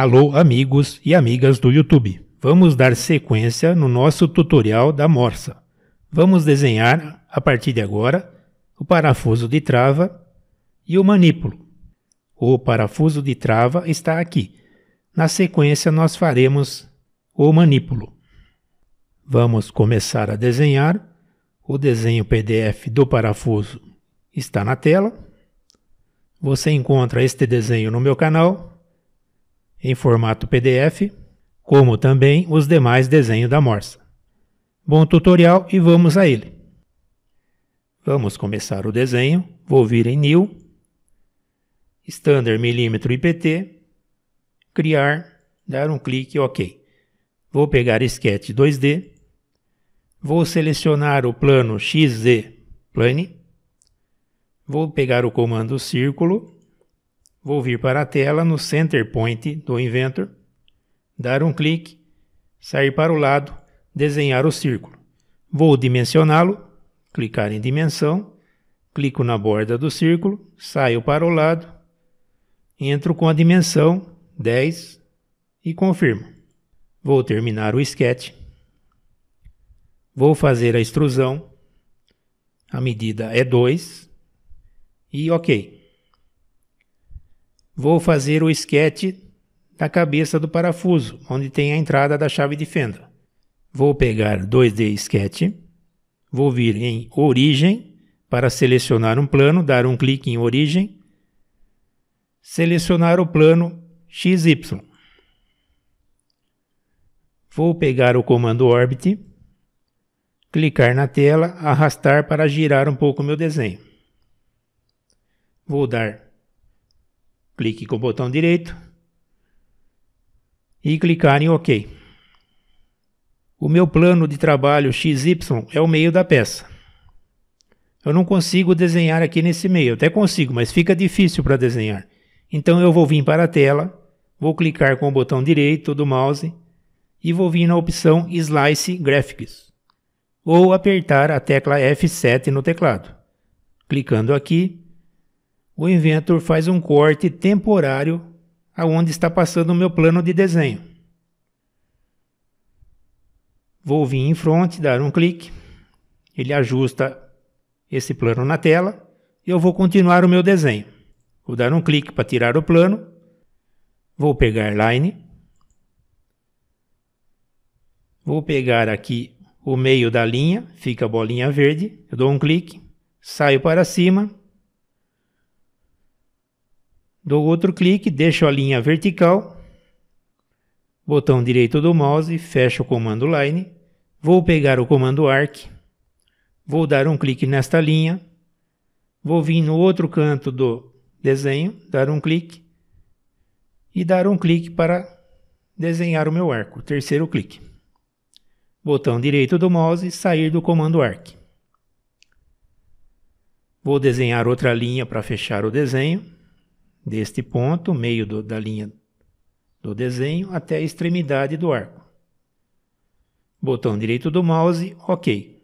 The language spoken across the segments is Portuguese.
Alô, amigos e amigas do YouTube. Vamos dar sequência no nosso tutorial da morsa. Vamos desenhar, a partir de agora, o parafuso de trava e o manípulo. O parafuso de trava está aqui. Na sequência, nós faremos o manípulo. Vamos começar a desenhar. O desenho PDF do parafuso está na tela. Você encontra este desenho no meu canal em formato PDF, como também os demais desenhos da morsa. Bom tutorial e vamos a ele. Vamos começar o desenho, vou vir em New, Standard Milímetro IPT, Criar, dar um clique OK. Vou pegar Sketch 2D, vou selecionar o plano XZ Plane, vou pegar o comando círculo Vou vir para a tela no Center Point do Inventor, dar um clique, sair para o lado, desenhar o círculo. Vou dimensioná-lo, clicar em dimensão, clico na borda do círculo, saio para o lado, entro com a dimensão 10 e confirmo. Vou terminar o sketch. Vou fazer a extrusão. A medida é 2 e OK. Vou fazer o esquete da cabeça do parafuso, onde tem a entrada da chave de fenda. Vou pegar 2D Sketch, vou vir em Origem para selecionar um plano, dar um clique em Origem, selecionar o plano XY. Vou pegar o comando Orbit, clicar na tela, arrastar para girar um pouco meu desenho. Vou dar clique com o botão direito e clicar em OK. O meu plano de trabalho XY é o meio da peça. Eu não consigo desenhar aqui nesse meio, até consigo, mas fica difícil para desenhar. Então eu vou vir para a tela, vou clicar com o botão direito do mouse e vou vir na opção Slice Graphics, ou apertar a tecla F7 no teclado. Clicando aqui, o Inventor faz um corte temporário aonde está passando o meu plano de desenho. Vou vir em front, dar um clique, ele ajusta esse plano na tela e eu vou continuar o meu desenho. Vou dar um clique para tirar o plano, vou pegar Line, vou pegar aqui o meio da linha, fica a bolinha verde, eu dou um clique, saio para cima Dou outro clique, deixo a linha vertical, botão direito do mouse, fecho o comando line, vou pegar o comando arc, vou dar um clique nesta linha, vou vir no outro canto do desenho, dar um clique e dar um clique para desenhar o meu arco, terceiro clique. Botão direito do mouse, sair do comando arc. Vou desenhar outra linha para fechar o desenho deste ponto, meio do, da linha do desenho, até a extremidade do arco. Botão direito do mouse, OK.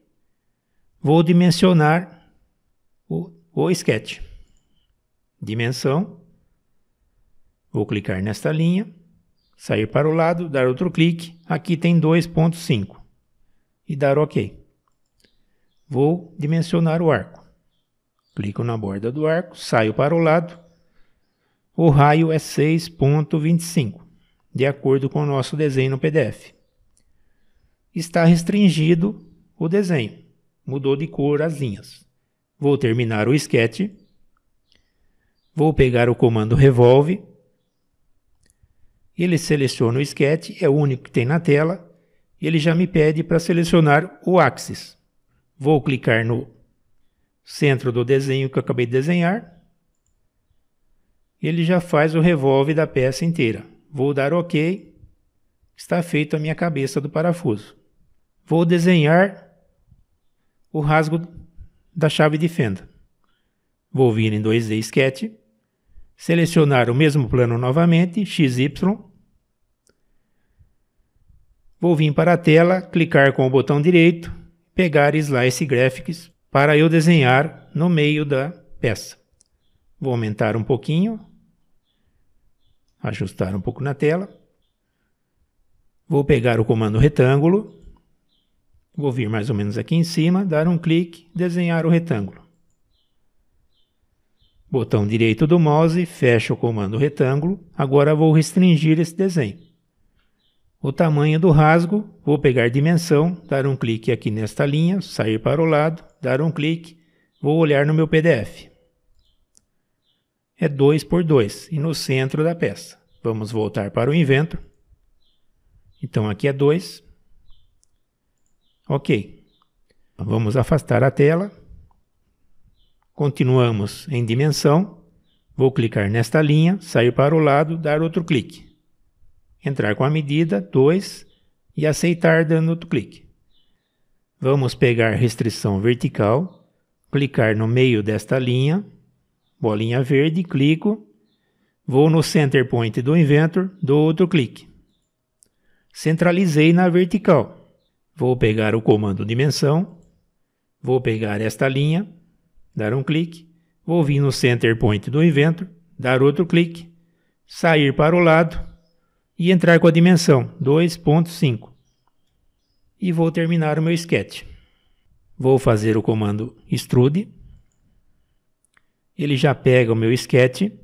Vou dimensionar o, o sketch. Dimensão. Vou clicar nesta linha, sair para o lado, dar outro clique. Aqui tem 2.5 e dar OK. Vou dimensionar o arco. Clico na borda do arco, saio para o lado, o raio é 6.25, de acordo com o nosso desenho no PDF. Está restringido o desenho. Mudou de cor as linhas. Vou terminar o sketch. Vou pegar o comando revolve. Ele seleciona o sketch, é o único que tem na tela. Ele já me pede para selecionar o axis. Vou clicar no centro do desenho que eu acabei de desenhar ele já faz o revolve da peça inteira. Vou dar OK, está feito a minha cabeça do parafuso. Vou desenhar o rasgo da chave de fenda. Vou vir em 2D Sketch, selecionar o mesmo plano novamente, XY. Vou vir para a tela, clicar com o botão direito, pegar Slice Graphics para eu desenhar no meio da peça. Vou aumentar um pouquinho, ajustar um pouco na tela. Vou pegar o comando retângulo, vou vir mais ou menos aqui em cima, dar um clique, desenhar o retângulo. Botão direito do mouse, fecha o comando retângulo, agora vou restringir esse desenho. O tamanho do rasgo, vou pegar dimensão, dar um clique aqui nesta linha, sair para o lado, dar um clique, vou olhar no meu PDF é 2 por 2 e no centro da peça. Vamos voltar para o invento. Então aqui é 2. Ok. Vamos afastar a tela. Continuamos em dimensão. Vou clicar nesta linha, sair para o lado, dar outro clique. Entrar com a medida 2 e aceitar dando outro clique. Vamos pegar restrição vertical, clicar no meio desta linha bolinha verde, clico, vou no center point do inventor, dou outro clique. Centralizei na vertical. Vou pegar o comando dimensão, vou pegar esta linha, dar um clique, vou vir no center point do inventor, dar outro clique, sair para o lado e entrar com a dimensão 2.5. E vou terminar o meu sketch. Vou fazer o comando extrude ele já pega o meu esquete.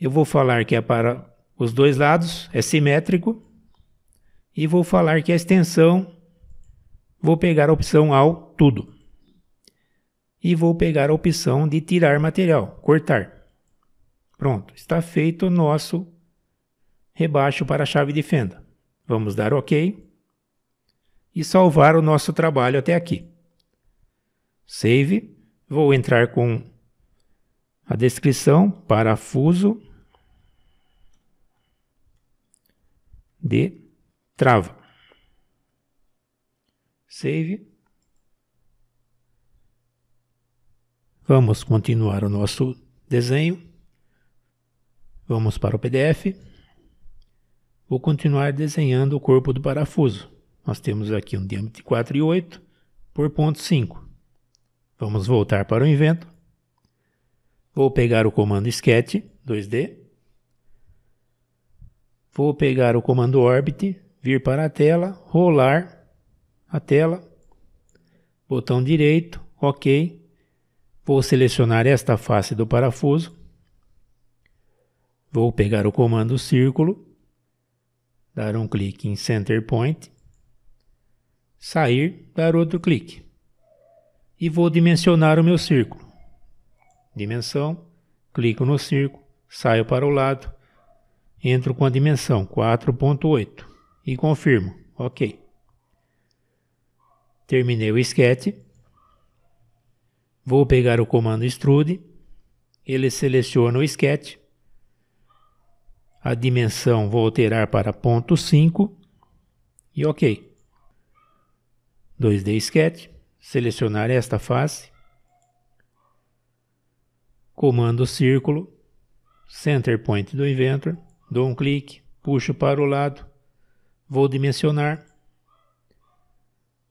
Eu vou falar que é para os dois lados, é simétrico. E vou falar que a extensão, vou pegar a opção ao tudo. E vou pegar a opção de tirar material, cortar. Pronto, está feito o nosso rebaixo para a chave de fenda. Vamos dar OK e salvar o nosso trabalho até aqui. Save. Vou entrar com a descrição, parafuso de trava. Save. Vamos continuar o nosso desenho. Vamos para o PDF. Vou continuar desenhando o corpo do parafuso. Nós temos aqui um diâmetro de 4,8 por ponto 5. Vamos voltar para o invento. Vou pegar o comando sketch 2D. Vou pegar o comando orbit, vir para a tela, rolar a tela, botão direito, OK. Vou selecionar esta face do parafuso. Vou pegar o comando círculo, dar um clique em center point, sair, dar outro clique e vou dimensionar o meu círculo. Dimensão, clico no círculo, saio para o lado, entro com a dimensão 4.8 e confirmo, ok. Terminei o esquete. Vou pegar o comando extrude, ele seleciona o esquete, a dimensão vou alterar para 0.5 e ok. 2D sketch selecionar esta face, comando círculo, center point do Inventor, dou um clique, puxo para o lado, vou dimensionar,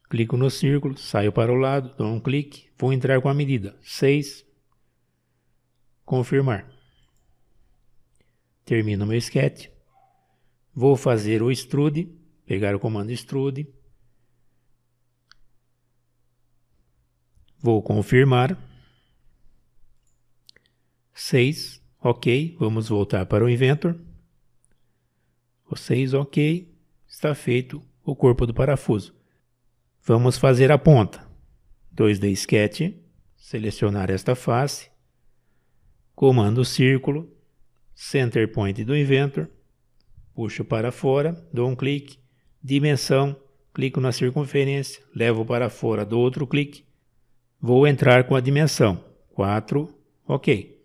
clico no círculo, saio para o lado, dou um clique, vou entrar com a medida 6, confirmar. Termino meu sketch, vou fazer o extrude, pegar o comando extrude, Vou confirmar. 6, ok. Vamos voltar para o Inventor. 6, ok. Está feito o corpo do parafuso. Vamos fazer a ponta. 2D Sketch, selecionar esta face, comando círculo, center point do Inventor, puxo para fora, dou um clique, dimensão, clico na circunferência, levo para fora, dou outro clique, Vou entrar com a dimensão. 4, ok.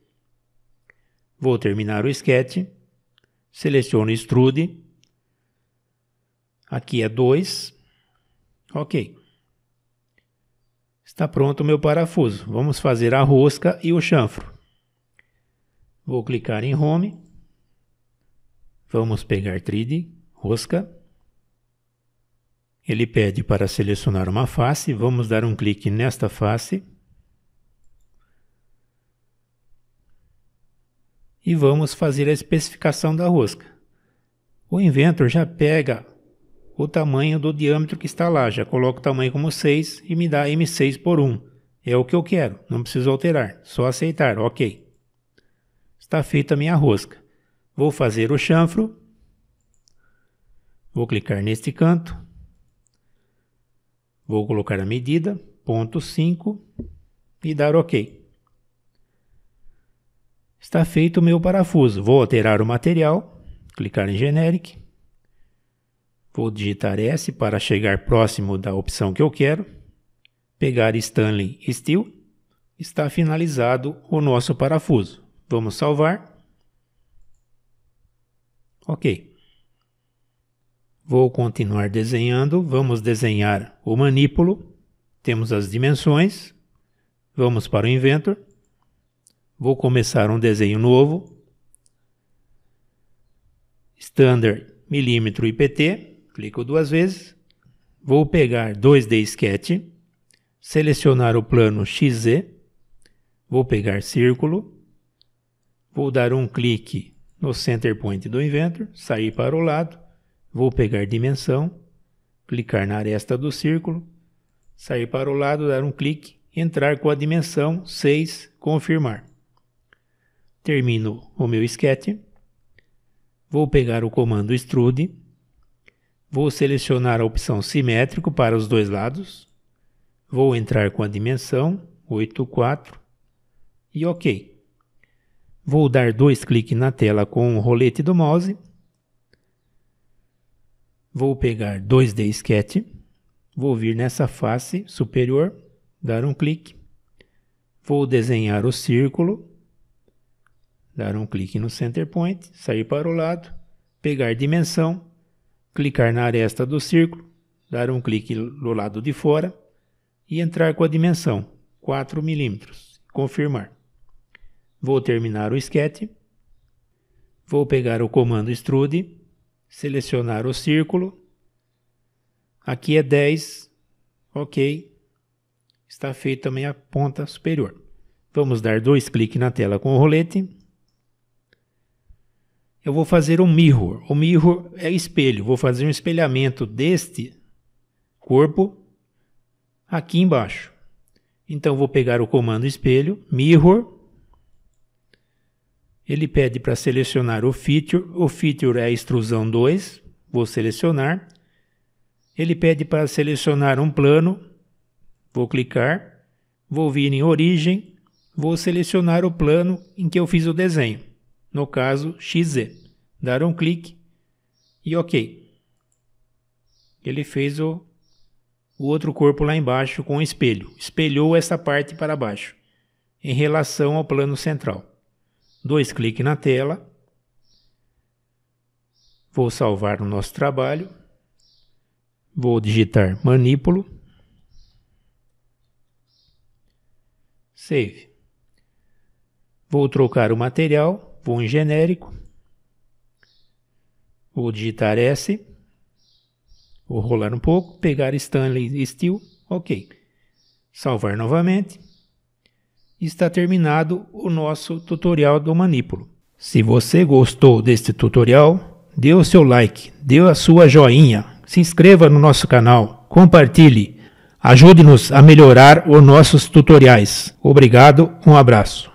Vou terminar o sketch. Seleciono extrude. Aqui é 2. Ok. Está pronto o meu parafuso. Vamos fazer a rosca e o chanfro. Vou clicar em Home. Vamos pegar 3D, rosca. Ele pede para selecionar uma face, vamos dar um clique nesta face e vamos fazer a especificação da rosca. O Inventor já pega o tamanho do diâmetro que está lá, já coloca o tamanho como 6 e me dá M6 por 1. É o que eu quero, não preciso alterar, só aceitar, ok. Está feita a minha rosca. Vou fazer o chanfro. Vou clicar neste canto Vou colocar a medida, ponto 5 e dar OK. Está feito o meu parafuso. Vou alterar o material, clicar em Generic. Vou digitar S para chegar próximo da opção que eu quero. Pegar Stanley Steel. Está finalizado o nosso parafuso. Vamos salvar. Ok. Vou continuar desenhando. Vamos desenhar o manípulo. Temos as dimensões. Vamos para o Inventor. Vou começar um desenho novo. Standard, milímetro IPT. Clico duas vezes. Vou pegar 2D Sketch. Selecionar o plano XZ. Vou pegar círculo. Vou dar um clique no center point do Inventor, sair para o lado Vou pegar dimensão, clicar na aresta do círculo, sair para o lado, dar um clique, entrar com a dimensão 6, confirmar. Termino o meu sketch. Vou pegar o comando extrude. Vou selecionar a opção simétrico para os dois lados. Vou entrar com a dimensão 84 e OK. Vou dar dois cliques na tela com o rolete do mouse Vou pegar 2D Sketch, vou vir nessa face superior, dar um clique, vou desenhar o círculo, dar um clique no Center Point, sair para o lado, pegar dimensão, clicar na aresta do círculo, dar um clique no lado de fora e entrar com a dimensão 4 milímetros, confirmar. Vou terminar o sketch, vou pegar o comando extrude, selecionar o círculo. Aqui é 10, ok. Está feita também a ponta superior. Vamos dar dois cliques na tela com o rolete. Eu vou fazer um mirror. O mirror é espelho. Vou fazer um espelhamento deste corpo aqui embaixo. Então vou pegar o comando espelho, mirror, ele pede para selecionar o feature. O feature é a extrusão 2. Vou selecionar. Ele pede para selecionar um plano. Vou clicar. Vou vir em origem. Vou selecionar o plano em que eu fiz o desenho. No caso, XZ. Dar um clique e OK. Ele fez o, o outro corpo lá embaixo com o espelho. Espelhou essa parte para baixo em relação ao plano central dois cliques na tela, vou salvar o nosso trabalho, vou digitar manipulo, save. Vou trocar o material, vou em genérico, vou digitar S, vou rolar um pouco, pegar Stanley Steel, ok. Salvar novamente está terminado o nosso tutorial do manipulo. Se você gostou deste tutorial, dê o seu like, dê a sua joinha, se inscreva no nosso canal, compartilhe, ajude-nos a melhorar os nossos tutoriais. Obrigado, um abraço.